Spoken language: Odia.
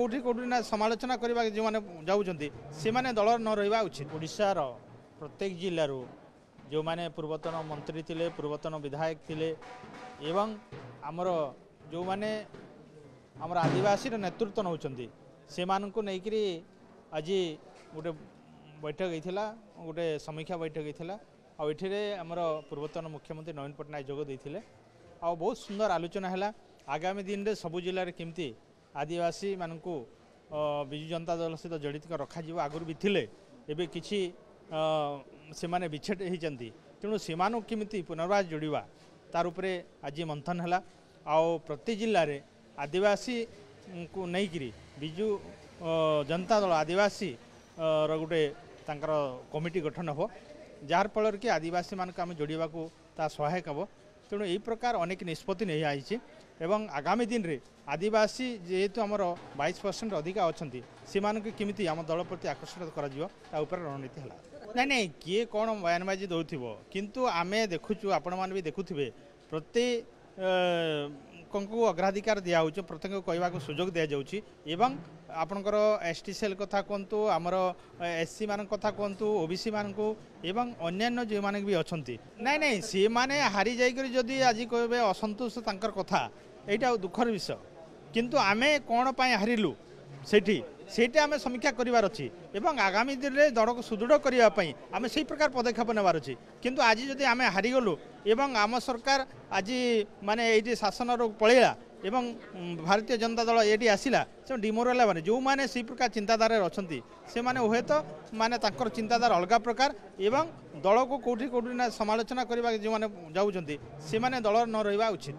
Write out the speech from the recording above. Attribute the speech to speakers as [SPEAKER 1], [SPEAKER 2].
[SPEAKER 1] କେଉଁଠି କେଉଁଠି ନା ସମାଲୋଚନା କରିବା ଯେଉଁମାନେ ଯାଉଛନ୍ତି ସେମାନେ ଦଳ ନ ରହିବା ଉଚିତ ଓଡ଼ିଶାର ପ୍ରତ୍ୟେକ ଜିଲ୍ଲାରୁ ଯେଉଁମାନେ ପୂର୍ବତନ ମନ୍ତ୍ରୀ ଥିଲେ ପୂର୍ବତନ ବିଧାୟକ ଥିଲେ ଏବଂ ଆମର ଯେଉଁମାନେ ଆମର ଆଦିବାସୀର ନେତୃତ୍ୱ ନେଉଛନ୍ତି ସେମାନଙ୍କୁ ନେଇକରି ଆଜି ଗୋଟେ ବୈଠକ ହେଇଥିଲା ଗୋଟେ ସମୀକ୍ଷା ବୈଠକ ହେଇଥିଲା ଆଉ ଏଠିରେ ଆମର ପୂର୍ବତନ ମୁଖ୍ୟମନ୍ତ୍ରୀ ନବୀନ ପଟ୍ଟନାୟକ ଯୋଗ ଦେଇଥିଲେ ଆଉ ବହୁତ ସୁନ୍ଦର ଆଲୋଚନା ହେଲା ଆଗାମୀ ଦିନରେ ସବୁ ଜିଲ୍ଲାରେ କେମିତି ଆଦିବାସୀମାନଙ୍କୁ ବିଜୁ ଜନତା ଦଳ ସହିତ ଜଡ଼ିତ ରଖାଯିବ ଆଗରୁ ବି ଥିଲେ ଏବେ କିଛି ସେମାନେ ବିଚ୍ଛେଦ ହୋଇଛନ୍ତି ତେଣୁ ସେମାନଙ୍କୁ କେମିତି ପୁନର୍ବାର ଯୋଡ଼ିବା ତାର ଉପରେ ଆଜି ମନ୍ଥନ ହେଲା ଆଉ ପ୍ରତି ଜିଲ୍ଲାରେ ଆଦିବାସୀଙ୍କୁ ନେଇକିରି ବିଜୁ ଜନତା ଦଳ ଆଦିବାସୀର ଗୋଟେ ତାଙ୍କର କମିଟି ଗଠନ ହେବ ଯାହାର ଫଳରେ କି ଆଦିବାସୀମାନଙ୍କୁ ଆମେ ଯୋଡ଼ିବାକୁ ତାହା ସହାୟକ ହେବ ତେଣୁ ଏହି ପ୍ରକାର ଅନେକ ନିଷ୍ପତ୍ତି ନେଇଯାଇଛି এবং ଆଗାମୀ ଦିନରେ ଆଦିବାସୀ ଯେହେତୁ ଆମର ବାଇଶ ପରସେଣ୍ଟ ଅଧିକା ଅଛନ୍ତି ସେମାନଙ୍କୁ କେମିତି ଆମ ଦଳ ପ୍ରତି ଆକର୍ଷଣ କରାଯିବ ତା ଉପରେ ରଣନୀତି ହେଲା ନାଇଁ ନାଇଁ କିଏ କ'ଣ ବୟାନବାଜି ଦେଉଥିବ କିନ୍ତୁ ଆମେ ଦେଖୁଛୁ ଆପଣମାନେ ବି ଦେଖୁଥିବେ ପ୍ରତି ଲୋକଙ୍କୁ ଅଗ୍ରାଧିକାର ଦିଆହେଉଛି ପ୍ରତ୍ୟେକଙ୍କୁ କହିବାକୁ ସୁଯୋଗ ଦିଆଯାଉଛି ଏବଂ ଆପଣଙ୍କର ଏସ୍ ଟି ସେଲ୍ କଥା କୁହନ୍ତୁ ଆମର ଏସ୍ ସିମାନଙ୍କ କଥା କୁହନ୍ତୁ ଓ ବି ସିମାନଙ୍କୁ ଏବଂ ଅନ୍ୟାନ୍ୟ ଯେଉଁମାନେ ବି ଅଛନ୍ତି ନାଇଁ ନାଇଁ ସେମାନେ ହାରି ଯାଇକରି ଯଦି ଆଜି କହିବେ ଅସନ୍ତୋଷ ତାଙ୍କର କଥା ଏଇଟା ଦୁଃଖର ବିଷୟ କିନ୍ତୁ ଆମେ କ'ଣ ପାଇଁ ହାରିଲୁ ସେଇଠି সেইটা আমি সমীক্ষা করবার অছি এবং আগামী দিনে দলকে সুদৃঢ় করা আমি সেই প্রকার পদক্ষেপ নেবার অছি কিন্তু আজ যদি আমি হারিগলু এবং আমার সরকার আজ মানে এই যে শাসনর পলাইলা এবং ভারতীয় জনতা দল এটি আসিলা সে ডিমোরাল মানে যে সেই প্রকার চিন্তাধারার অনেক সে হুয়েত মানে তাঁর চিন্তাধারা অলগা প্রকার এবং দলকে কোটি কোটি না সমালোচনা করা যে যাচ্ছেন সে দল ন রহবা উচিত